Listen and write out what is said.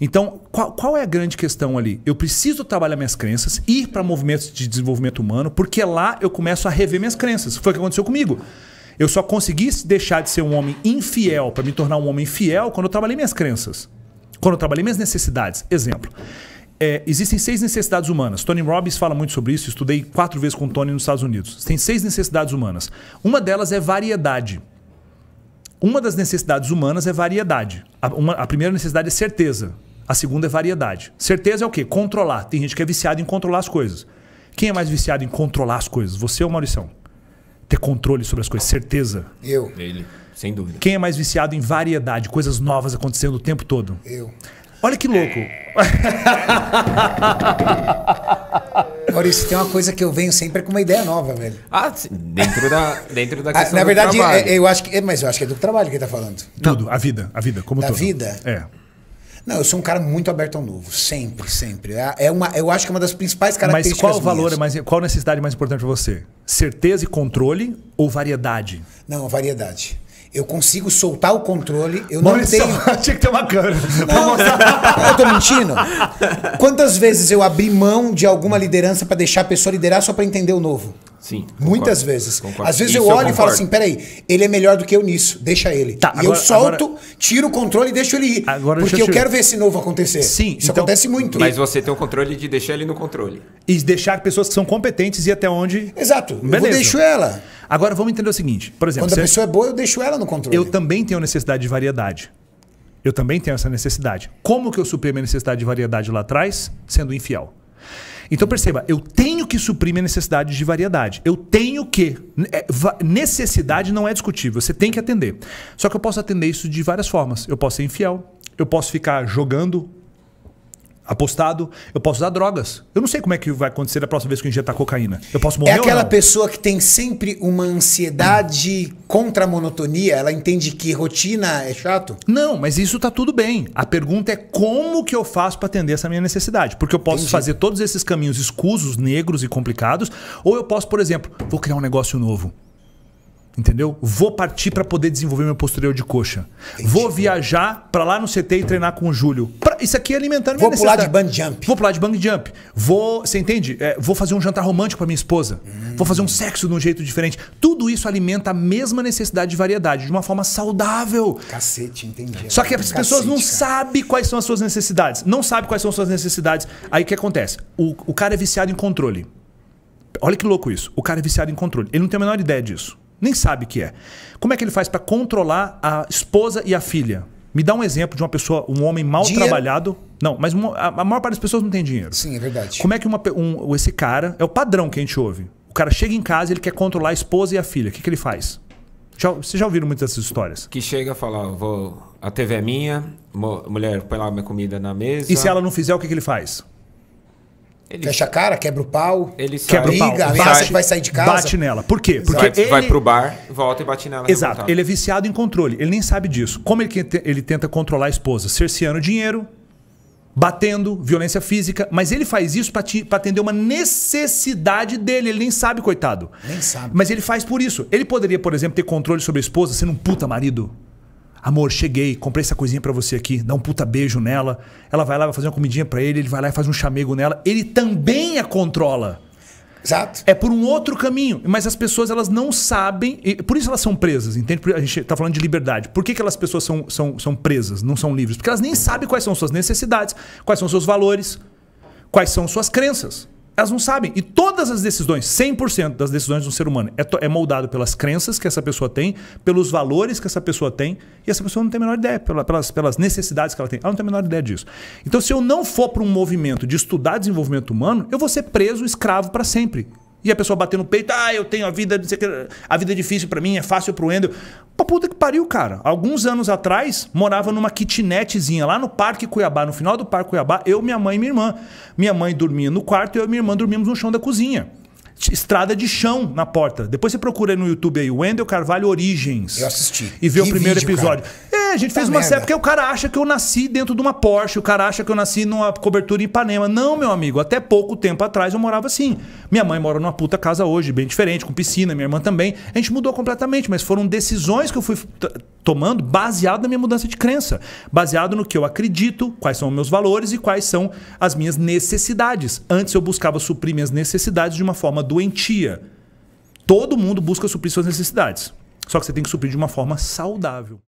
Então, qual, qual é a grande questão ali? Eu preciso trabalhar minhas crenças, ir para movimentos de desenvolvimento humano, porque lá eu começo a rever minhas crenças. Foi o que aconteceu comigo. Eu só consegui deixar de ser um homem infiel para me tornar um homem fiel quando eu trabalhei minhas crenças, quando eu trabalhei minhas necessidades. Exemplo. É, existem seis necessidades humanas. Tony Robbins fala muito sobre isso. Estudei quatro vezes com o Tony nos Estados Unidos. Tem seis necessidades humanas. Uma delas é variedade. Uma das necessidades humanas é variedade. A, uma, a primeira necessidade é certeza. A segunda é variedade. Certeza é o quê? Controlar. Tem gente que é viciada em controlar as coisas. Quem é mais viciado em controlar as coisas? Você ou Maurição? Ter controle sobre as coisas, certeza. Eu. Ele, sem dúvida. Quem é mais viciado em variedade, coisas novas acontecendo o tempo todo? Eu. Olha que louco. Maurício, tem uma coisa que eu venho sempre com uma ideia nova, velho. Ah, dentro da, dentro da ah, questão ah, Na verdade, do trabalho. É, é, eu acho que, é, mas eu acho que é do trabalho que ele tá falando. Tudo, Não. a vida, a vida, como da todo. vida? É. Não, eu sou um cara muito aberto ao novo, sempre, sempre. É, é uma, eu acho que é uma das principais características. Mas qual valor, minhas. mas qual necessidade mais importante para você? Certeza e controle ou variedade? Não, variedade. Eu consigo soltar o controle, eu Maurício, não tenho. Tinha que ter uma câmera. Não, eu tô mentindo. Quantas vezes eu abri mão de alguma liderança para deixar a pessoa liderar só para entender o novo? Sim. Concordo, Muitas vezes. Concordo. Às vezes Isso eu olho eu e falo assim: peraí, ele é melhor do que eu nisso, deixa ele. Tá, e agora, eu solto, agora... tiro o controle e deixo ele ir. Agora, porque eu, eu quero ver esse novo acontecer. Sim. Isso então... acontece muito. Mas você tem o controle de deixar ele no controle. E deixar pessoas que são competentes e até onde. Exato. Beleza. Eu deixo ela. Agora vamos entender o seguinte: por exemplo. Quando você... a pessoa é boa, eu deixo ela no controle. Eu também tenho necessidade de variedade. Eu também tenho essa necessidade. Como que eu suprimo a necessidade de variedade lá atrás? Sendo infiel. Então perceba, eu tenho que suprir a necessidade de variedade. Eu tenho que. É, necessidade não é discutível, você tem que atender. Só que eu posso atender isso de várias formas. Eu posso ser infiel, eu posso ficar jogando apostado, eu posso usar drogas. Eu não sei como é que vai acontecer a próxima vez que eu injetar cocaína. Eu posso morrer É aquela pessoa que tem sempre uma ansiedade contra a monotonia, ela entende que rotina é chato? Não, mas isso tá tudo bem. A pergunta é como que eu faço para atender essa minha necessidade? Porque eu posso Entendi. fazer todos esses caminhos escusos, negros e complicados, ou eu posso, por exemplo, vou criar um negócio novo. Entendeu? Vou partir para poder desenvolver meu posterior de coxa. Entendi. Vou viajar para lá no CT e treinar com o Júlio. Pra... isso aqui é alimentando minha Vou pular de bang jump. Vou pular de bang jump. Vou, você entende? É, vou fazer um jantar romântico para minha esposa. Hum. Vou fazer um sexo de um jeito diferente. Tudo isso alimenta a mesma necessidade de variedade, de uma forma saudável. Cacete, entendi. Só que as Cacete, pessoas não sabem quais são as suas necessidades. Não sabem quais são as suas necessidades. Aí o que acontece? O, o cara é viciado em controle. Olha que louco isso. O cara é viciado em controle. Ele não tem a menor ideia disso. Nem sabe o que é. Como é que ele faz para controlar a esposa e a filha? Me dá um exemplo de uma pessoa, um homem mal dinheiro. trabalhado. Não, mas a maior parte das pessoas não tem dinheiro. Sim, é verdade. Como é que uma, um, esse cara. É o padrão que a gente ouve. O cara chega em casa ele quer controlar a esposa e a filha. O que, que ele faz? Já, vocês já ouviram muitas dessas histórias? Que chega a falar: vou, a TV é minha, mulher põe lá minha comida na mesa. E se ela não fizer, o que, que ele faz? Ele... Fecha a cara, quebra o pau. Ele sai, quebra o pau. Briga, ameaça sai, que vai sair de casa. Bate nela. Por quê? Porque vai, ele... vai pro bar, volta e bate nela. Exato. Revoltado. Ele é viciado em controle. Ele nem sabe disso. Como ele, ele tenta controlar a esposa? Cerceando dinheiro, batendo, violência física, mas ele faz isso para atender uma necessidade dele, ele nem sabe, coitado. Nem sabe. Mas ele faz por isso. Ele poderia, por exemplo, ter controle sobre a esposa sendo um puta marido. Amor, cheguei, comprei essa coisinha para você aqui, dá um puta beijo nela. Ela vai lá, vai fazer uma comidinha para ele, ele vai lá e faz um chamego nela. Ele também a controla. Exato. É por um outro caminho. Mas as pessoas elas não sabem. por isso elas são presas, entende? A gente está falando de liberdade. Por que, que elas pessoas são, são, são presas, não são livres? Porque elas nem sabem quais são suas necessidades, quais são seus valores, quais são suas crenças. Elas não sabem. E todas as decisões, 100% das decisões de um ser humano, é, é moldado pelas crenças que essa pessoa tem, pelos valores que essa pessoa tem, e essa pessoa não tem a menor ideia, pelas, pelas necessidades que ela tem. Ela não tem a menor ideia disso. Então, se eu não for para um movimento de estudar desenvolvimento humano, eu vou ser preso, escravo para sempre. E a pessoa batendo no peito, ah, eu tenho a vida, a vida é difícil para mim, é fácil pro Wendel. Pra puta que pariu, cara. Alguns anos atrás, morava numa kitnetzinha lá no Parque Cuiabá, no final do Parque Cuiabá, eu, minha mãe e minha irmã. Minha mãe dormia no quarto e eu e minha irmã dormíamos no chão da cozinha. Estrada de chão na porta. Depois você procura no YouTube aí, Wendel Carvalho Origens. Eu assisti. E vê que o primeiro vídeo, episódio. Cara gente fez uma série porque o cara acha que eu nasci dentro de uma Porsche, o cara acha que eu nasci numa cobertura em Ipanema. Não, meu amigo, até pouco tempo atrás eu morava assim. Minha mãe mora numa puta casa hoje, bem diferente, com piscina, minha irmã também. A gente mudou completamente, mas foram decisões que eu fui tomando baseado na minha mudança de crença, baseado no que eu acredito, quais são meus valores e quais são as minhas necessidades. Antes eu buscava suprir minhas necessidades de uma forma doentia. Todo mundo busca suprir suas necessidades. Só que você tem que suprir de uma forma saudável.